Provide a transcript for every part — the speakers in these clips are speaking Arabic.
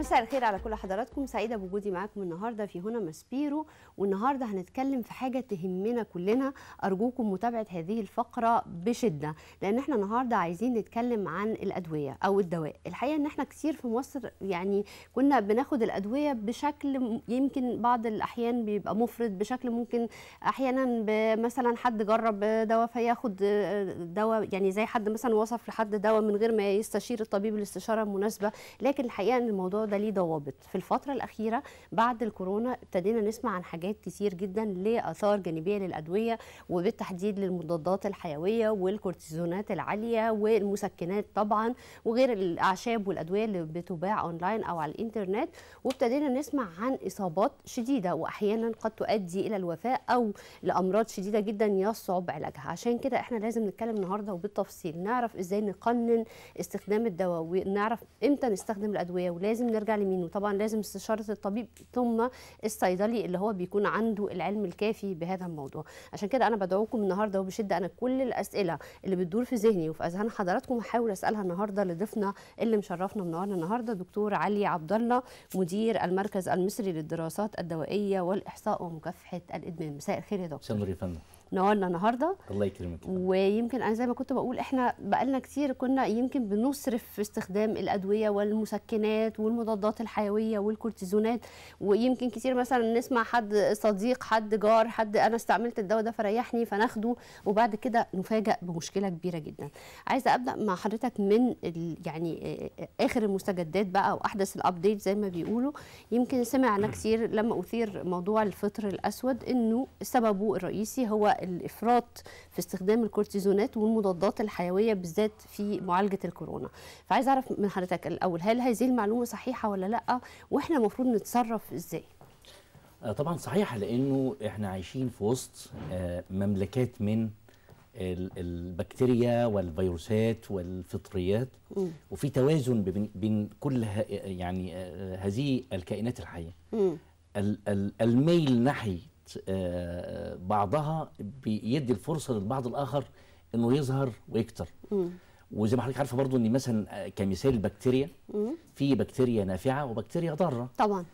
مساء الخير على كل حضراتكم سعيده بوجودي معاكم النهارده في هنا مسبيرو والنهارده هنتكلم في حاجه تهمنا كلنا ارجوكم متابعه هذه الفقره بشده لان احنا النهارده عايزين نتكلم عن الادويه او الدواء الحقيقه ان احنا كتير في مصر يعني كنا بناخد الادويه بشكل يمكن بعض الاحيان بيبقى مفرط بشكل ممكن احيانا مثلا حد جرب دواء فياخد آه، دواء يعني زي حد مثلا وصف لحد دواء من غير ما يستشير الطبيب الاستشاره المناسبه لكن الحقيقه ان الموضوع ده ليه ضوابط في الفتره الاخيره بعد الكورونا ابتدينا نسمع عن حاجات كتير جدا لاثار جانبيه للادويه وبالتحديد للمضادات الحيويه والكورتيزونات العاليه والمسكنات طبعا وغير الاعشاب والادويه اللي بتباع اونلاين او على الانترنت وابتدينا نسمع عن اصابات شديده واحيانا قد تؤدي الى الوفاه او لامراض شديده جدا يصعب علاجها عشان كده احنا لازم نتكلم النهارده وبالتفصيل نعرف ازاي نقنن استخدام الدواء ونعرف امتى نستخدم الادويه ولازم يرجع لمين وطبعا لازم استشاره الطبيب ثم الصيدلي اللي هو بيكون عنده العلم الكافي بهذا الموضوع عشان كده انا بدعوكم النهارده وبشده انا كل الاسئله اللي بتدور في ذهني وفي اذهان حضراتكم هحاول اسالها النهارده لضيفنا اللي مشرفنا منورنا النهارده دكتور علي عبد الله مدير المركز المصري للدراسات الدوائيه والاحصاء ومكافحه الادمان مساء الخير يا دكتور نورنا النهارده الله يكرمك ويمكن انا زي ما كنت بقول احنا بقالنا كتير كنا يمكن بنصرف في استخدام الادويه والمسكنات والمضادات الحيويه والكورتيزونات ويمكن كتير مثلا نسمع حد صديق حد جار حد انا استعملت الدواء ده فريحني فناخده وبعد كده نفاجئ بمشكله كبيره جدا عايزه ابدا مع حضرتك من يعني اخر المستجدات بقى واحدث الابديت زي ما بيقولوا يمكن سمعنا كتير لما اثير موضوع الفطر الاسود انه سببه الرئيسي هو الافراط في استخدام الكورتيزونات والمضادات الحيويه بالذات في معالجه الكورونا فعايز اعرف من حضرتك الاول هل هذه المعلومه صحيحه ولا لا واحنا المفروض نتصرف ازاي آه، طبعا صحيحه لانه احنا عايشين في وسط آه، مملكات من البكتيريا والفيروسات والفطريات وفي توازن بين كل يعني آه، هذه الكائنات الحيه الميل نحي آه، بعضها بيدي الفرصه للبعض الاخر انه يظهر ويكتر وزي ما حضرتك عارفه برضو ان مثلا كمثال البكتيريا في بكتيريا نافعه وبكتيريا ضاره طبعا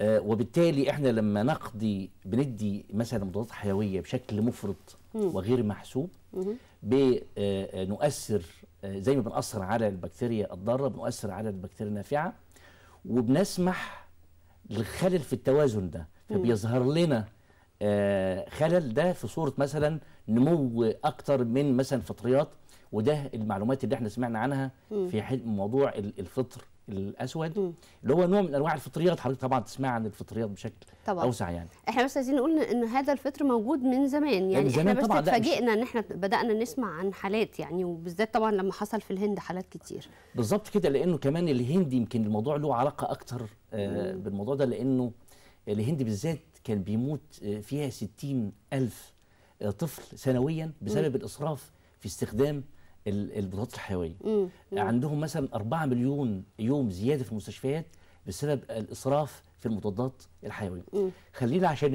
آه، وبالتالي احنا لما نقضي بندي مثلا مضادات حيويه بشكل مفرط وغير محسوب بنؤثر آه، زي ما بنأثر على البكتيريا الضاره بنؤثر على البكتيريا النافعه وبنسمح للخلل في التوازن ده فبيظهر لنا آه، خلل ده في صوره مثلا نمو اكتر من مثلا فطريات وده المعلومات اللي احنا سمعنا عنها في موضوع الفطر الاسود م. اللي هو نوع من انواع الفطريات حضرتك طبعا تسمع عن الفطريات بشكل طبعا. اوسع يعني احنا بس عايزين نقول ان هذا الفطر موجود من زمان يعني من زمان احنا بس اتفاجئنا ان احنا بدانا نسمع عن حالات يعني وبالذات طبعا لما حصل في الهند حالات كتير بالظبط كده لانه كمان الهند يمكن الموضوع له علاقه اكتر آه بالموضوع ده لانه الهند بالذات كان بيموت آه، فيها 60 ألف آه، طفل سنويا بسبب م. الإسراف في استخدام البطاطس الحيوية م. م. عندهم مثلا 4 مليون يوم زيادة في المستشفيات بسبب الإسراف في المضادات الحيوية م. خلينا عشان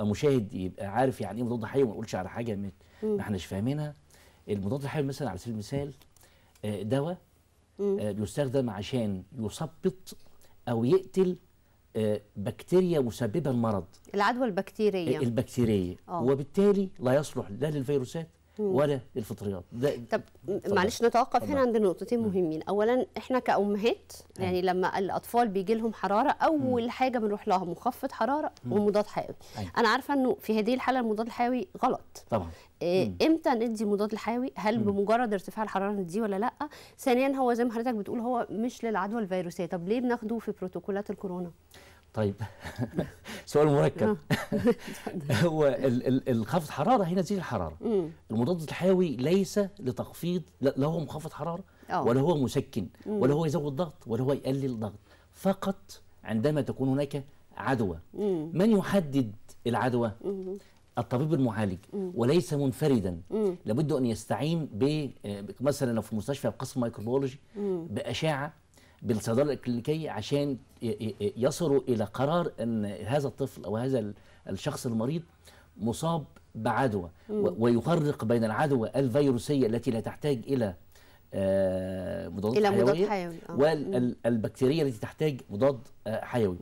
المشاهد يبقى عارف يعني ايه مضاد حيوي ما نقولش على حاجة ما احناش فاهمينها المضاد الحيوي مثلا على سبيل المثال آه، دواء بيستخدم عشان يثبط او يقتل آه، بكتيريا مسببه المرض العدوى البكتيريه البكتيريه أوه. وبالتالي لا يصلح لا للفيروسات ولا الفطريات ده طب معلش نتوقف هنا عند نقطتين مهمين اولا احنا كامهات يعني لما الاطفال بيجي لهم حراره اول مم. حاجه بنروح لها مخفض حراره مم. ومضاد حيوي انا عارفه انه في هذه الحاله المضاد الحيوي غلط طبعا إيه امتى ندي مضاد الحيوي هل مم. بمجرد ارتفاع الحراره نديه ولا لا ثانيا هو زي ما حضرتك بتقول هو مش للعدوى الفيروسيه طب ليه بناخده في بروتوكولات الكورونا طيب سؤال مركب آه. هو الخفض حراره هي نتيجه الحراره المضاد الحيوي ليس لتخفيض لا هو مخفض حراره آه. ولا هو مسكن ولا هو يزود ضغط ولا هو يقلل الضغط فقط عندما تكون هناك عدوى من يحدد العدوى الطبيب المعالج وليس منفردا لابد ان يستعين ب آه، مثلا لو في مستشفى قسم مايكروبيولوجي باشعه بالصيدله الكلينيكيه عشان يصلوا الى قرار ان هذا الطفل او هذا الشخص المريض مصاب بعدوى ويفرق بين العدوى الفيروسيه التي لا تحتاج الى آه، مضاد الى مضاد حيوي, حيوي. آه. والبكتيريه التي تحتاج مضاد آه، حيوي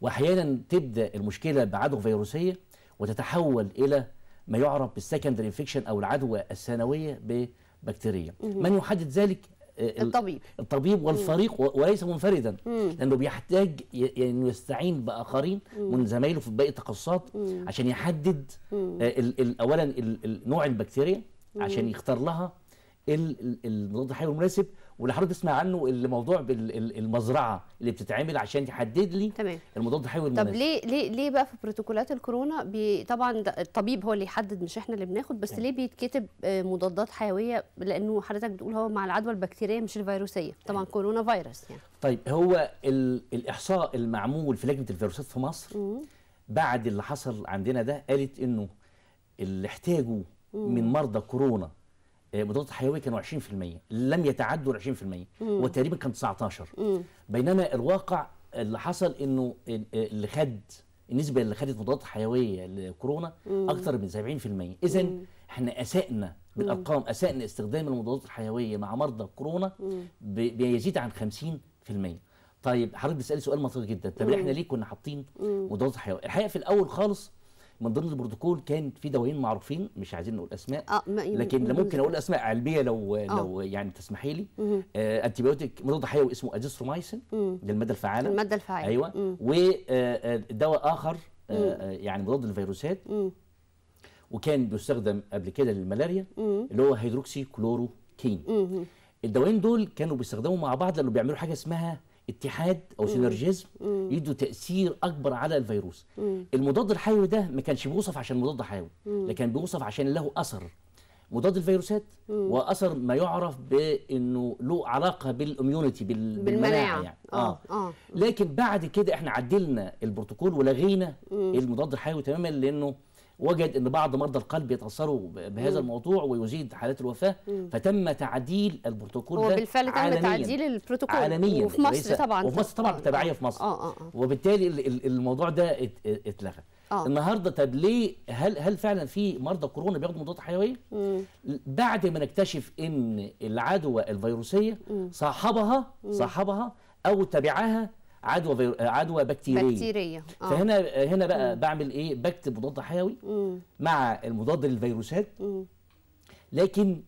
واحيانا تبدا المشكله بعدوى فيروسيه وتتحول الى ما يعرف بالسكندري انفكشن او العدوى الثانويه ببكتيريا من يحدد ذلك آه، الطبيب الطبيب والفريق مم. وليس منفردا مم. لانه بيحتاج يعني انه يعني يستعين باخرين مم. من زمايله في باقي التخصصات عشان يحدد آه، اولا نوع البكتيريا عشان يختار لها المضاد الحيوي المناسب واللي حضرتك تسمع عنه الموضوع المزرعه اللي بتتعمل عشان تحدد لي تمام. المضاد الحيوي طب ليه ليه ليه بقى في بروتوكولات الكورونا بي طبعا الطبيب هو اللي يحدد مش احنا اللي بناخد بس ليه بيتكتب آه، مضادات حيويه لانه حضرتك بتقول هو مع العدوى البكتيريه مش الفيروسيه طبعا كورونا فيروس يعني طيب هو الاحصاء المعمول في لجنه الفيروسات في مصر مم. بعد اللي حصل عندنا ده قالت انه اللي احتاجوا من مرضى كورونا مضادات الحيويه كانوا 20% لم يتعدوا ال 20% وتقريبا كان 19 مم. بينما الواقع اللي حصل انه اللي خد النسبه اللي خدت مضادات حيويه لكورونا اكثر من 70% اذا احنا اسأنا بالارقام اسأنا استخدام المضادات الحيويه مع مرضى كورونا بيزيد عن 50% طيب حضرتك بتسالي سؤال منطقي جدا طب احنا ليه كنا حاطين مضادات حيويه الحقيقه في الاول خالص من ضمن البروتوكول كان في دوايين معروفين مش عايزين نقول اسماء آه لكن ممكن اقول اسماء علميه لو آه لو يعني تسمحي لي آه انتيبيوتيك مضاد حيوي اسمه ازيثرومايسين للماده الفعاله الماده الفعاله ايوه ودواء آه، آه، اخر آه، يعني مضاد للفيروسات وكان بيستخدم قبل كده للملاريا اللي هو هيدروكسي كلورو كين الدوايين دول كانوا بيستخدموا مع بعض لانه بيعملوا حاجه اسمها اتحاد او سينرجيزم يدوا تاثير اكبر على الفيروس مم. المضاد الحيوي ده ما كانش بيوصف عشان مضاد حيوي لكن بيوصف عشان له اثر مضاد الفيروسات مم. واثر ما يعرف بانه له علاقه بالاميونيتي بال... بالمناعه يعني آه،, آه. آه. لكن بعد كده احنا عدلنا البروتوكول ولغينا المضاد الحيوي تماما لانه وجد ان بعض مرضى القلب يتاثروا بهذا مم. الموضوع ويزيد حالات الوفاه مم. فتم تعديل البروتوكول ده وبالفعل تم تعديل البروتوكول عالميا وفي مصر طبعا وفي مصر طبعا آه، آه، تبعيه في مصر آه آه آه. وبالتالي الموضوع ده اتلغى آه. النهارده طب ليه هل هل فعلا في مرضى كورونا بياخدوا مضادات حيويه؟ مم. بعد ما نكتشف ان العدوى الفيروسيه مم. صاحبها صاحبها او تبعها عدوى عدوى بكتيريه بكتيريه آه. فهنا هنا بقى مم. بعمل ايه بكتب مضاد حيوي مم. مع المضاد للفيروسات لكن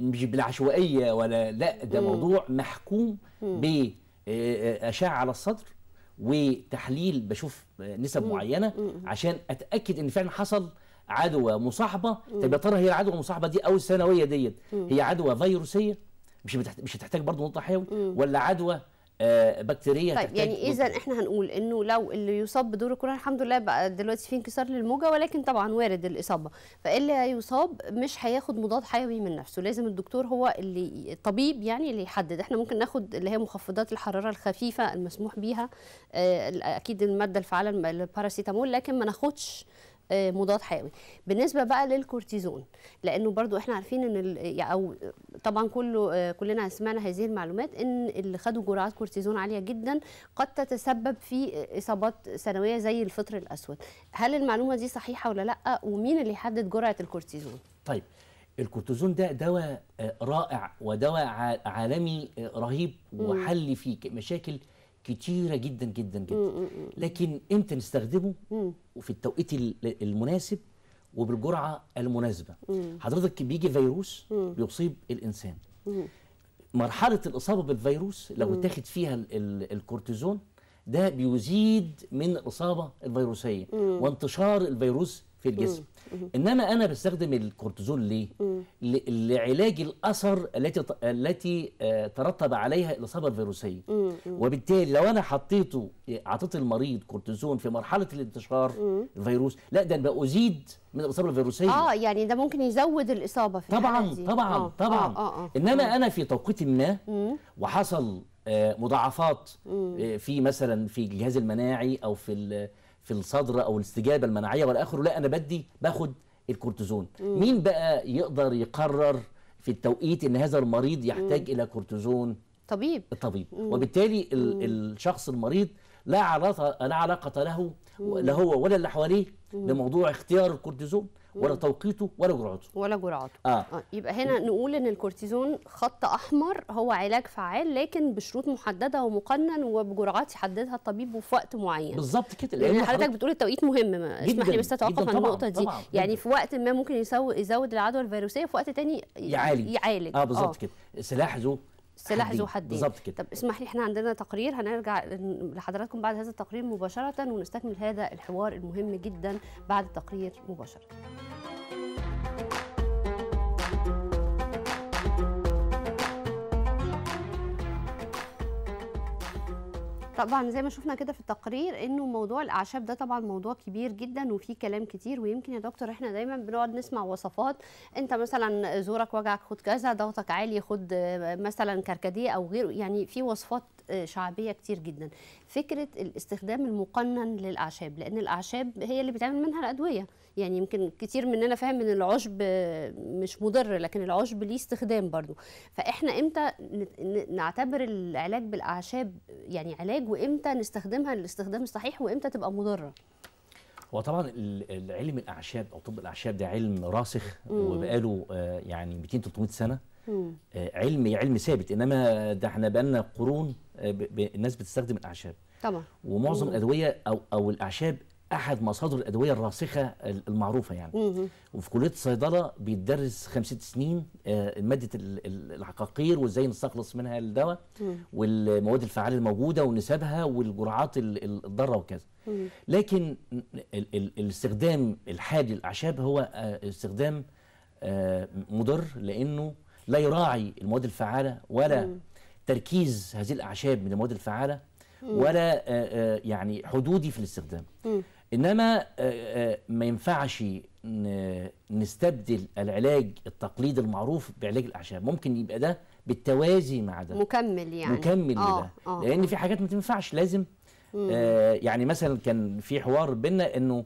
مش بالعشوائيه ولا لا ده مم. موضوع محكوم باشعه آه، آه، على الصدر وتحليل بشوف آه، نسب مم. معينه مم. عشان اتاكد ان فعلا حصل عدوى مصاحبه طب يا ترى هي العدوى المصاحبه دي او الثانويه ديت هي عدوى فيروسيه مش بتحت... مش هتحتاج برضه نقطه حيوي ولا عدوى آه، بكتيريا طيب يعني اذا احنا هنقول انه لو اللي يصاب بدور الكورونا الحمد لله بقى دلوقتي في انكسار للموجه ولكن طبعا وارد الاصابه فاللي يصاب مش هياخد مضاد حيوي من نفسه لازم الدكتور هو اللي الطبيب يعني اللي يحدد احنا ممكن ناخد اللي هي مخفضات الحراره الخفيفه المسموح بيها آه، اكيد الماده الفعاله الباراسيتامول لكن ما ناخدش آه، مضاد حيوي بالنسبه بقى للكورتيزون لانه برضو احنا عارفين ان او طبعا كله آه، كلنا سمعنا هذه المعلومات ان اللي خدوا جرعات كورتيزون عاليه جدا قد تتسبب في اصابات ثانويه زي الفطر الاسود هل المعلومه دي صحيحه ولا لا ومين اللي يحدد جرعه الكورتيزون طيب الكورتيزون ده دواء آه، رائع ودواء عالمي رهيب وحل فيه مشاكل كتيره جدا جدا جدا لكن امتى نستخدمه وفي التوقيت المناسب وبالجرعه المناسبه حضرتك بيجي فيروس بيصيب الانسان مرحله الاصابه بالفيروس لو اتاخد فيها الكورتيزون ده بيزيد من الاصابه الفيروسيه مم. وانتشار الفيروس في الجسم مم. انما انا بستخدم الكورتيزون ليه ل... لعلاج الاثر التي التي آه، ترتب عليها الاصابه الفيروسيه مم. وبالتالي لو انا حطيته اعطيت المريض كورتيزون في مرحله الانتشار الفيروس لا ده انا بزيد من الاصابه الفيروسيه اه يعني ده ممكن يزود الاصابه في طبعا طبعا آه،, آه. طبعا آه. آه. آه. انما انا في توقيت ما وحصل آه، مضاعفات آه، في مثلا في الجهاز المناعي او في في الصدر او الاستجابه المناعيه والى اخره لا انا بدي باخد الكورتيزون مين بقى يقدر يقرر في التوقيت ان هذا المريض يحتاج الى كورتيزون طبيب الطبيب وبالتالي الشخص المريض لا علاقه لا علاقه له لا هو ولا اللي حواليه لموضوع اختيار الكورتيزون ولا توقيته ولا جرعته ولا جرعته آه. آه. يبقى هنا نقول ان الكورتيزون خط احمر هو علاج فعال لكن بشروط محدده ومقنن وبجرعات يحددها الطبيب وفي وقت معين بالظبط كده لان حضرتك بتقول التوقيت مهم اسمح لي بس اتوقف عن النقطه دي طبعاً. يعني في وقت ما ممكن يزود العدوى الفيروسيه في وقت تاني يعالج يعالج اه بالظبط آه. كده سلاح ذو سلاح ذو حدين بالظبط كده طب اسمح لي احنا عندنا تقرير هنرجع لحضراتكم بعد هذا التقرير مباشره ونستكمل هذا الحوار المهم جدا بعد التقرير مباشره طبعا زي ما شفنا كده في التقرير انه موضوع الاعشاب ده طبعا موضوع كبير جدا وفي كلام كتير ويمكن يا دكتور احنا دايما بنقعد نسمع وصفات انت مثلا زورك وجعك خد كذا ضغطك عالي خد مثلا كركديه او غيره يعني في وصفات شعبيه كتير جدا فكره الاستخدام المقنن للاعشاب لان الاعشاب هي اللي بيتعمل منها الادويه يعني يمكن كتير مننا فاهم ان العشب مش مضر لكن العشب ليه استخدام برضو فاحنا امتى نعتبر العلاج بالاعشاب يعني علاج وامتى نستخدمها للاستخدام الصحيح وامتى تبقى مضره هو طبعا علم الاعشاب او طب الاعشاب ده علم راسخ وبقاله آه، يعني 200 300 سنه آه، علمي علم ثابت انما ده احنا بقى لنا قرون آه، الناس بتستخدم الاعشاب طبعا ومعظم الادويه او او الاعشاب احد مصادر الادويه الراسخه المعروفه يعني مم. وفي كليه الصيدله بيتدرس خمس ست سنين آه، ماده العقاقير وازاي نستخلص منها الدواء والمواد الفعاله الموجوده ونسبها والجرعات الضاره وكذا لكن الاستخدام الحالي للاعشاب هو استخدام مضر لانه لا يراعي المواد الفعالة ولا مم. تركيز هذه الأعشاب من المواد الفعالة مم. ولا آه، آه، يعني حدودي في الاستخدام مم. إنما آه، ما ينفعش نستبدل العلاج التقليدي المعروف بعلاج الأعشاب ممكن يبقى ده بالتوازي مع ده مكمل يعني مكمل آه لده آه لأن في حاجات ما تنفعش لازم مم. يعني مثلا كان في حوار بينا إنه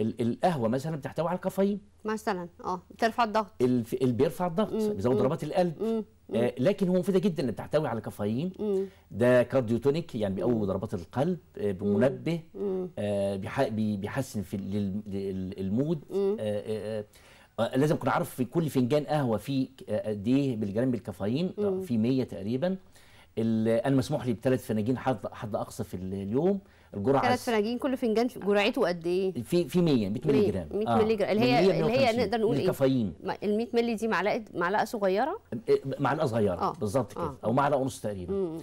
القهوه مثلا بتحتوي على الكافيين مثلا اه بترفع الضغط اللي بيرفع الضغط بيزود ضربات القلب مم. آه لكن هو مفيده جدا ان بتحتوي على كافيين ده كارديوتونيك يعني بيقوي ضربات القلب آه بمنبه آه بيحسن في المود آه،, آه آه لازم اكون عارف في كل فنجان قهوه فيه آه، قد ايه بالجرام بالكافيين في 100 تقريبا انا مسموح لي بثلاث فناجين حد حد اقصى في اليوم الجرعه ثلاث فناجين كل فنجان جرعته قد ايه؟ في في 100 100 مللي جرام 100 آه. مللي جرام اللي هي اللي هي نقدر نقول ايه؟ الكافيين ال 100 مللي دي معلقه معلقه صغيره؟ معلقه صغيره آه. بالظبط كده آه. او معلقه ونص تقريبا مم.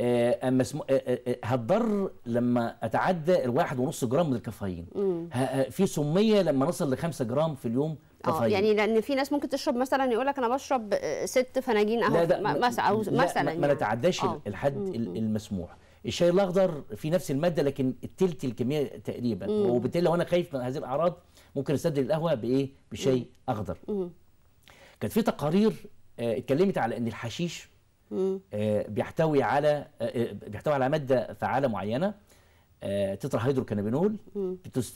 آه اما اسمه آه،, آه آه هتضر لما اتعدى الواحد ونص جرام من الكافيين آه، في سميه لما نصل ل 5 جرام في اليوم كافيين اه يعني لان في ناس ممكن تشرب مثلا يقول لك انا بشرب ست فناجين قهوه مثلا او مثلا ما يعني. نتعداش يعني. الحد المسموح الشاي الاخضر في نفس الماده لكن التلت الكميه تقريبا وبالتالي لو انا خايف من هذه الاعراض ممكن استبدل القهوه بايه بشاي اخضر كانت في تقارير آه، اتكلمت على ان الحشيش آه، بيحتوي على آه، بيحتوي على ماده فعاله معينه تطرح تترا هيدروكانابينول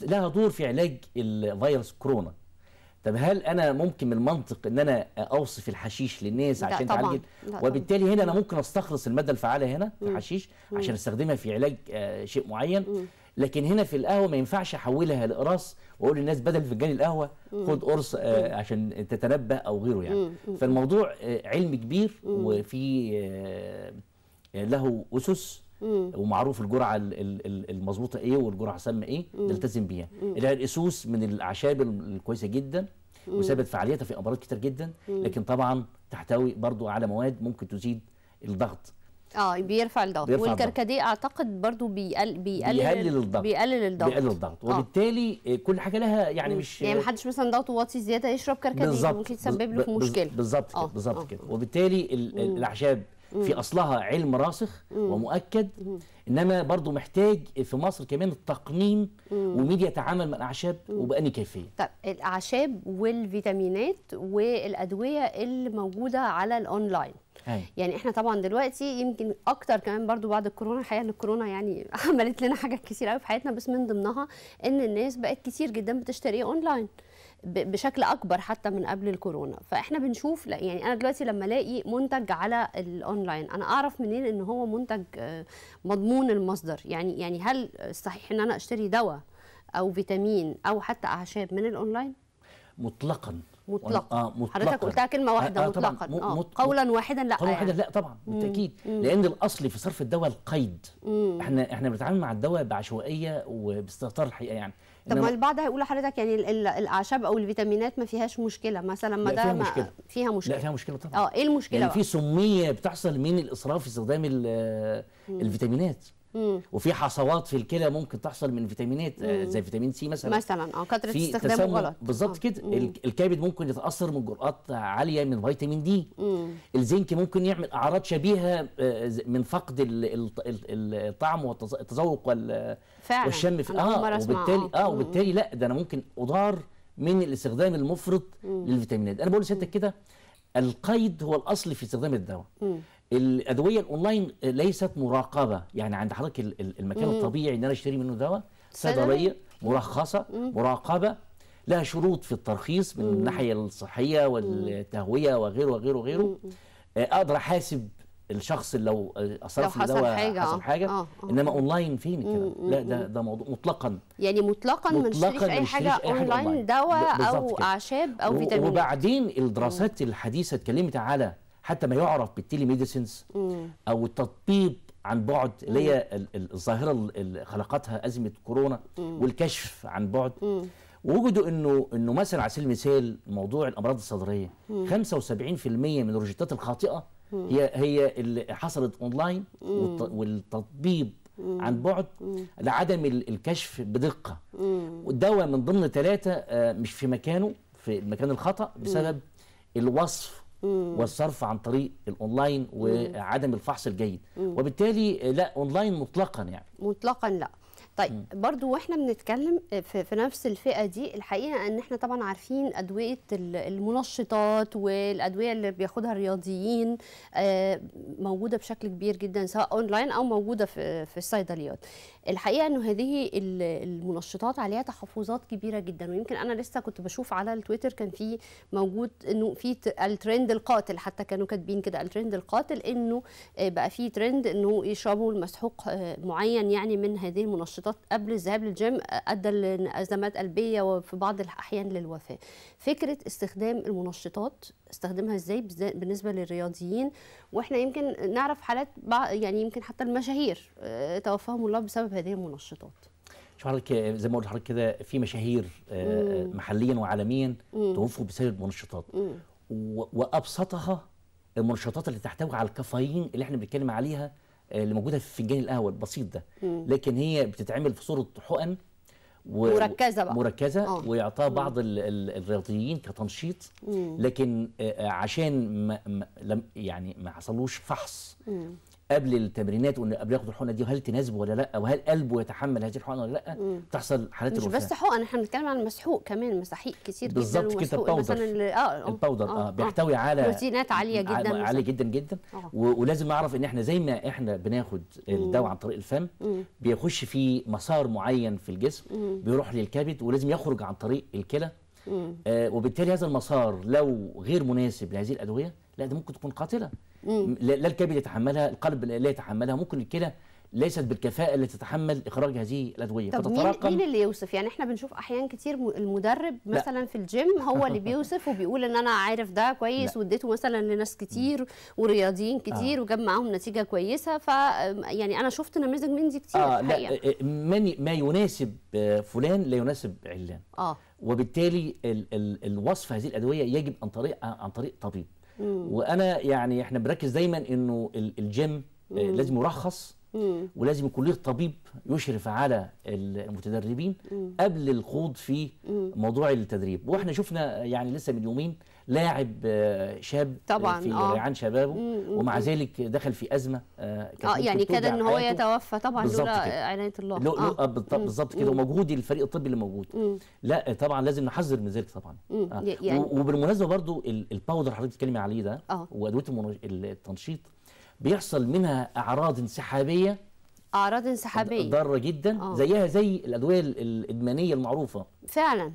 لها دور في علاج الفيروس كورونا طب هل انا ممكن من المنطق ان انا اوصف الحشيش للناس عشان تعالج وبالتالي هنا انا ممكن استخلص الماده الفعاله هنا في الحشيش عشان استخدمها في علاج آه، شيء معين لكن هنا في القهوه ما ينفعش احولها لقراص واقول للناس بدل فنجان القهوه خد قرص آه، عشان تتنبه او غيره يعني فالموضوع آه، علم كبير وفي له اسس مم. ومعروف الجرعه المظبوطه ايه والجرعه السامه ايه نلتزم بيها الاسوس من الاعشاب الكويسه جدا وثابت فعاليتها في امراض كتير جدا مم. لكن طبعا تحتوي برضو على مواد ممكن تزيد الضغط اه بيرفع الضغط بيرفع والكركديه الضغط. اعتقد برضو بيقل بيقلل بيقلل الضغط بيقلل الضغط بيقلل الضغط آه. وبالتالي آه، كل حاجه لها يعني مم. مش يعني ما حدش مثلا ضغطه واطي زياده يشرب كركديه ممكن تسبب له مشكله بالظبط آه. بالظبط كده آه. بالظبط كده وبالتالي الاعشاب في اصلها علم راسخ ومؤكد انما برضو محتاج في مصر كمان التقنين ومين يتعامل مع الاعشاب وباني كيفيه طب الاعشاب والفيتامينات والادويه اللي موجوده على الاونلاين هاي. يعني احنا طبعا دلوقتي يمكن اكتر كمان برضو بعد الكورونا الحقيقه ان الكورونا يعني عملت لنا حاجات كتير قوي في حياتنا بس من ضمنها ان الناس بقت كتير جدا بتشتري اونلاين بشكل اكبر حتى من قبل الكورونا فاحنا بنشوف يعني انا دلوقتي لما الاقي منتج على الاونلاين انا اعرف منين ان هو منتج آه، مضمون المصدر يعني يعني هل صحيح ان انا اشتري دواء او فيتامين او حتى اعشاب من الاونلاين مطلقا مطلقا آه مطلقا حضرتك قلتها كلمه واحده آه, آه، مطلقا آه مط... قولا واحدا لا قولا واحدا يعني. لا طبعا بالتاكيد لان الاصل في صرف الدواء القيد مم. احنا احنا بنتعامل مع الدواء بعشوائيه وباستهتار الحقيقه يعني طب ما البعض هيقول لحضرتك يعني الاعشاب او الفيتامينات ما فيهاش مشكله مثلا ما ده فيها مشكله فيها مشكله لا فيها مشكله طبعا اه ايه المشكله يعني في سميه بتحصل من الاسراف في استخدام الفيتامينات وفي حصوات في الكلى ممكن تحصل من فيتامينات آه، زي فيتامين سي مثلا مثلا اه كثره استخدامه غلط بالظبط آه. كده الكبد ممكن يتاثر من جرعات عاليه من فيتامين دي مم. الزنك ممكن يعمل اعراض شبيهه آه، من فقد الطعم والتذوق والشم في اه وبالتالي اه وبالتالي لا ده انا ممكن اضار من الاستخدام المفرط للفيتامينات انا بقول لسيادتك كده القيد هو الاصل في استخدام الدواء الادويه الاونلاين ليست مراقبه يعني عند حضرتك المكان الطبيعي ان انا اشتري منه دواء صيدليه مرخصه مراقبه لها شروط في الترخيص من الناحيه الصحيه والتهويه وغيره وغيره وغيره آه، اقدر احاسب الشخص اللي لو آه، اصرف لو حصل دواء حاجه حصل حاجه آه. آه. انما اونلاين فين كده لا ده ده موضوع مطلقا يعني مطلقا, ما نشتريش اي حاجه اونلاين دواء او اعشاب او فيتامينات وبعدين الدراسات الحديثه اتكلمت على حتى ما يعرف بالتيلي ميديسينز او التطبيب عن بعد اللي هي الظاهره اللي خلقتها ازمه كورونا والكشف عن بعد وجدوا انه انه مثلا على سبيل المثال موضوع الامراض الصدريه 75% من الروجيتات الخاطئه هي هي اللي حصلت اونلاين والتطبيب عن بعد لعدم الكشف بدقه والدواء من ضمن ثلاثه آه، مش في مكانه في المكان الخطا بسبب الوصف والصرف عن طريق الاونلاين وعدم الفحص الجيد وبالتالي آه، لا اونلاين مطلقا يعني مطلقا لا طيب برضو واحنا بنتكلم آه، في, في نفس الفئه دي الحقيقه ان احنا طبعا عارفين ادويه المنشطات والادويه اللي بياخدها الرياضيين آه، موجوده بشكل كبير جدا سواء اونلاين او موجوده في في الصيدليات الحقيقه انه هذه المنشطات عليها تحفظات كبيره جدا ويمكن انا لسه كنت بشوف على التويتر كان في موجود انه في الترند القاتل حتى كانوا كاتبين كده الترند القاتل انه آه، بقى في ترند انه يشربوا المسحوق معين يعني من هذه المنشطات مضادات قبل الذهاب للجيم ادى لازمات قلبيه وفي بعض الاحيان للوفاه فكره استخدام المنشطات استخدمها ازاي بالنسبه للرياضيين واحنا يمكن نعرف حالات يعني يمكن حتى المشاهير آه، توفاهم الله بسبب هذه المنشطات شوف حضرتك زي ما قلت لحضرتك كده في مشاهير آه، محليا وعالميا توفوا بسبب المنشطات وابسطها المنشطات اللي تحتوي على الكافيين اللي احنا بنتكلم عليها آه، اللي موجوده في فنجان القهوه البسيط ده لكن هي بتتعمل في صوره حقن و... مركزه بقى مركزه آه. ويعطاها بعض ال... ال... الرياضيين كتنشيط مم. لكن آه، عشان ما... ما... لم يعني ما حصلوش فحص مم. قبل التمرينات وان قبل ياخد الحقنه دي وهل تناسبه ولا لا وهل قلبه يتحمل هذه الحقنه ولا لا مم. تحصل حالات مش الوفاه مش بس حقن احنا بنتكلم عن المسحوق كمان مساحيق كتير جدا بالظبط كده الباودر اه الباودر آه،, اه, آه. بيحتوي على بروتينات عاليه جدا عاليه جدا جدا آه. ولازم اعرف ان احنا زي ما احنا بناخد الدواء عن طريق الفم مم. بيخش في مسار معين في الجسم مم. بيروح للكبد ولازم يخرج عن طريق الكلى آه وبالتالي هذا المسار لو غير مناسب لهذه الادويه لا ده ممكن تكون قاتله لا الكبد يتحملها القلب لا يتحملها ممكن الكلى ليست بالكفاءه اللي تتحمل اخراج هذه الادويه طب مين, مين اللي يوصف يعني احنا بنشوف احيان كتير المدرب مثلا في الجيم هو اللي بيوصف وبيقول ان انا عارف ده كويس واديته مثلا لناس كتير ورياضيين كتير آه. وجاب معاهم نتيجه كويسه ف يعني انا شفت نماذج من دي كتير آه لا آه، آه، من ما يناسب آه، فلان لا يناسب علان اه وبالتالي ال ال الوصف هذه الادويه يجب عن طريق عن طريق طبيب وانا يعني احنا بنركز دايما انه الجيم آه، لازم يرخص ولازم يكون ليه طبيب يشرف على المتدربين قبل الخوض في موضوع التدريب واحنا شفنا يعني لسه من يومين لاعب آه، شاب آه، طبعا في آه. ريعان شبابه ومع ذلك دخل في ازمه اه, آه، يعني كده ان هو يتوفى طبعا لولا عنايه الله آه. بالظبط كده ومجهود الفريق الطبي اللي موجود لا طبعا لازم نحذر من ذلك طبعا آه. يعني وبالمناسبه برضو الباودر حضرتك بتتكلمي عليه ده آه. وادويه التنشيط بيحصل منها اعراض انسحابيه اعراض انسحابيه ضاره جدا آه. زيها زي الادويه الادمانيه المعروفه فعلا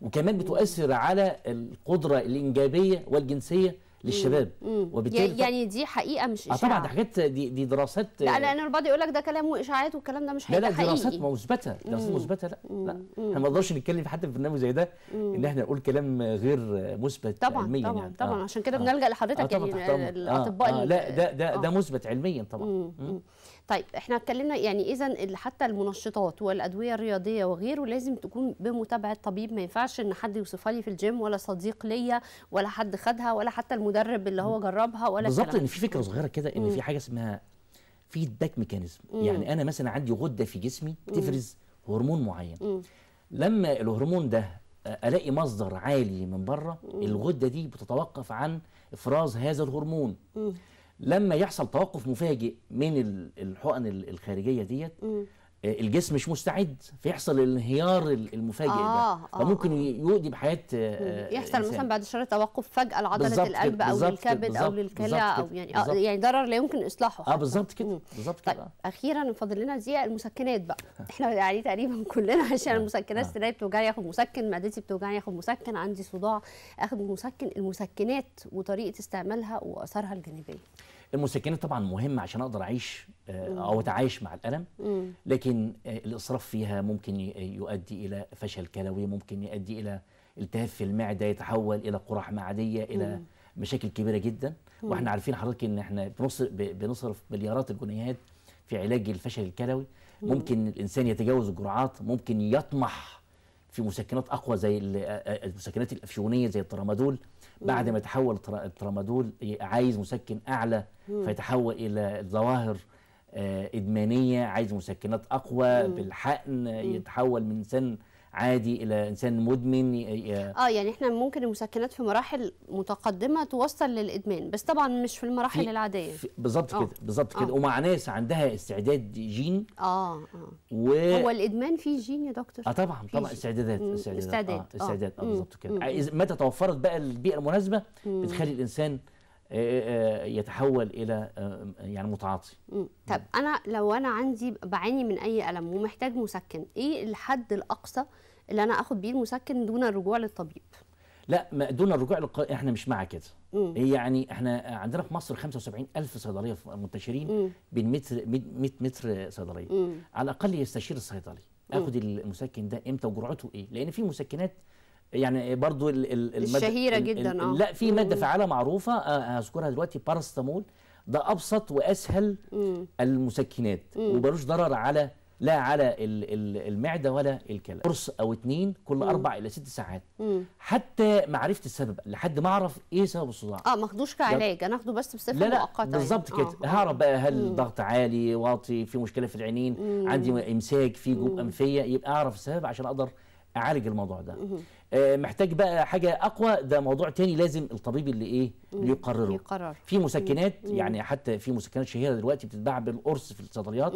وكمان بتؤثر على القدرة الإنجابية والجنسية للشباب وبالتالي يعني دي حقيقه مش آه، اشاعه طبعا دي حاجات دي, دي دراسات لا لان البعض يقول لك ده كلام واشاعات والكلام ده مش حقيقي لا لا دراسات مثبته دراسات مثبته لا لا احنا ما نقدرش نتكلم في حتى في برنامج زي ده ان احنا نقول كلام غير مثبت طبعا علميا يعني. طبعا يعني. طبعا آه. عشان كده آه. بنلجا لحضرتك آه. يعني الاطباء آه. آه. لا ده ده آه. ده مثبت علميا طبعا مم. مم. طيب احنا اتكلمنا يعني اذا حتى المنشطات والادويه الرياضيه وغيره لازم تكون بمتابعه طبيب ما ينفعش ان حد يوصفها لي في الجيم ولا صديق ليا ولا حد خدها ولا حتى المدرب اللي هو جربها ولا بالظبط ان في فكره صغيره كده ان في حاجه اسمها فيدباك ميكانيزم يعني انا مثلا عندي غده في جسمي بتفرز هرمون معين لما الهرمون ده آه، الاقي مصدر عالي من بره الغده دي بتتوقف عن افراز هذا الهرمون لما يحصل توقف مفاجئ من الحقن الخارجيه ديت آه، الجسم مش مستعد فيحصل الانهيار المفاجئ آه ده آه. فممكن آه يؤدي بحياه آه, آه، يحصل مثلا بعد شهر توقف فجاه لعضله القلب او للكبد او للكلى او يعني آه يعني ضرر لا يمكن اصلاحه اه بالظبط كده بالظبط طيب، كده طيب اخيرا فاضل لنا دقيقه المسكنات بقى احنا يعني تقريبا كلنا عشان المسكنات سرية بتوجعني اخد مسكن معدتي بتوجعني اخد مسكن عندي صداع اخد مسكن المسكنات وطريقه استعمالها واثارها الجانبيه المسكنات طبعا مهمه عشان اقدر اعيش آه، او اتعايش مع الالم لكن آه، الاسراف فيها ممكن يؤدي الى فشل كلوي ممكن يؤدي الى التهاب في المعده يتحول الى قرح معديه الى مشاكل كبيره جدا واحنا عارفين حضرتك ان احنا بنصرف مليارات الجنيهات في علاج الفشل الكلوي ممكن الانسان يتجاوز الجرعات ممكن يطمح في مسكنات اقوى زي المسكنات الافيونيه زي الترامادول بعد ما يتحول الترامادول عايز مسكن اعلى فيتحول الى ظواهر ادمانيه عايز مسكنات اقوى بالحقن يتحول من سن عادي الى انسان مدمن اه يعني احنا ممكن المسكنات في مراحل متقدمه توصل للادمان بس طبعا مش في المراحل في العاديه بالظبط آه. كده بالظبط كده آه. ومع ناس عندها استعداد جيني اه اه و... هو الادمان فيه جين يا دكتور اه طبعا طبعا استعدادات استعدادات استعداد اه, آه, آه, آه بالظبط كده متى توفرت بقى البيئه المناسبه بتخلي الانسان آه، آه، آه، يتحول الى يعني متعاطي طب انا لو انا عندي بعاني من اي الم ومحتاج مسكن ايه الحد الاقصى اللي انا اخد بيه المسكن دون الرجوع للطبيب لا دون الرجوع للق... احنا مش مع كده مم. يعني احنا عندنا في مصر 75 الف صيدليه منتشرين بين متر 100 متر صيدليه على الاقل يستشير الصيدلي اخد المسكن ده امتى وجرعته ايه لان في مسكنات يعني برضو المادة الشهيرة جدا اه لا في مادة فعالة معروفة آه، آه، هذكرها دلوقتي باراستامول ده أبسط وأسهل مم. المسكنات وبلوش ضرر على لا على المعدة ولا الكلى قرص أو اتنين كل مم. أربع إلى ست ساعات مم. حتى معرفة السبب لحد ما أعرف إيه سبب الصداع اه ما أخدوش كعلاج أنا أخده بس بصفة مؤقتة يعني. بالظبط كده آه. هعرف بقى هل ضغط عالي واطي في مشكلة في العينين مم. عندي إمساك في جوب أنفية يبقى أعرف السبب عشان أقدر اعالج الموضوع ده آه، محتاج بقى حاجه اقوى ده موضوع تاني لازم الطبيب اللي ايه اللي يقرره يقرر. في مسكنات يعني حتى في مسكنات شهيره دلوقتي بتتباع بالقرص في الصيدليات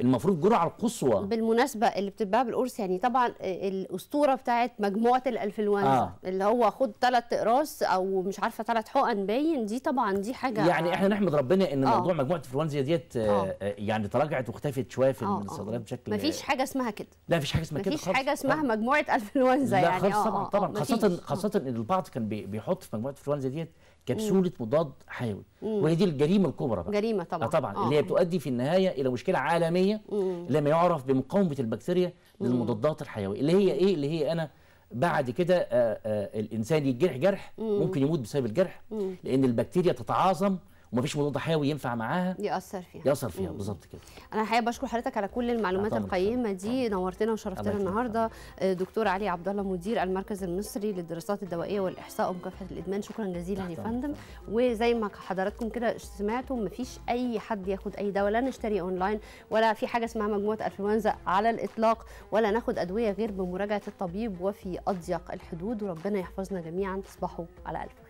المفروض جرعه القصوى بالمناسبه اللي بتتباع بالقرص يعني طبعا الاسطوره بتاعت مجموعه الانفلونزا آه. اللي هو خد ثلاث اقراص او مش عارفه ثلاث حقن باين دي طبعا دي حاجه يعني احنا نحمد ربنا ان آه. موضوع مجموعه الانفلونزا ديت آه،, آه. آه. يعني تراجعت واختفت شويه في آه. آه. الصيدليات بشكل مفيش حاجه اسمها كده لا مفيش حاجه اسمها كده مفيش حاجه اسمها مجموعه انفلونزا يعني لا خالص طبعا طبعا خاصه خاصه ان البعض كان بيحط في مجموعه الانفلونزا ديت كبسوله مضاد حيوي وهي دي الجريمه الكبرى بقى جريمه طبعا آه طبعا آه. اللي هي بتؤدي في النهايه الى مشكله عالميه مم. لما يعرف بمقاومه البكتيريا للمضادات الحيويه اللي هي ايه اللي هي انا بعد كده آه، آه، الانسان يتجرح جرح ممكن يموت بسبب الجرح لان البكتيريا تتعاظم ومفيش موضوع تحاوي ينفع معاها ياثر فيها ياثر فيها بالظبط كده انا الحقيقه بشكر حضرتك على كل المعلومات القيمه دي أه. نورتنا وشرفتنا النهارده أه، دكتور علي عبد الله مدير المركز المصري للدراسات الدوائيه والاحصاء ومكافحه الادمان شكرا جزيلا يا فندم وزي ما حضراتكم كده سمعتوا مفيش اي حد ياخد اي دواء لا نشتري اونلاين ولا في حاجه اسمها مجموعه انفلونزا على الاطلاق ولا ناخد ادويه غير بمراجعه الطبيب وفي اضيق الحدود وربنا يحفظنا جميعا تصبحوا على الف خير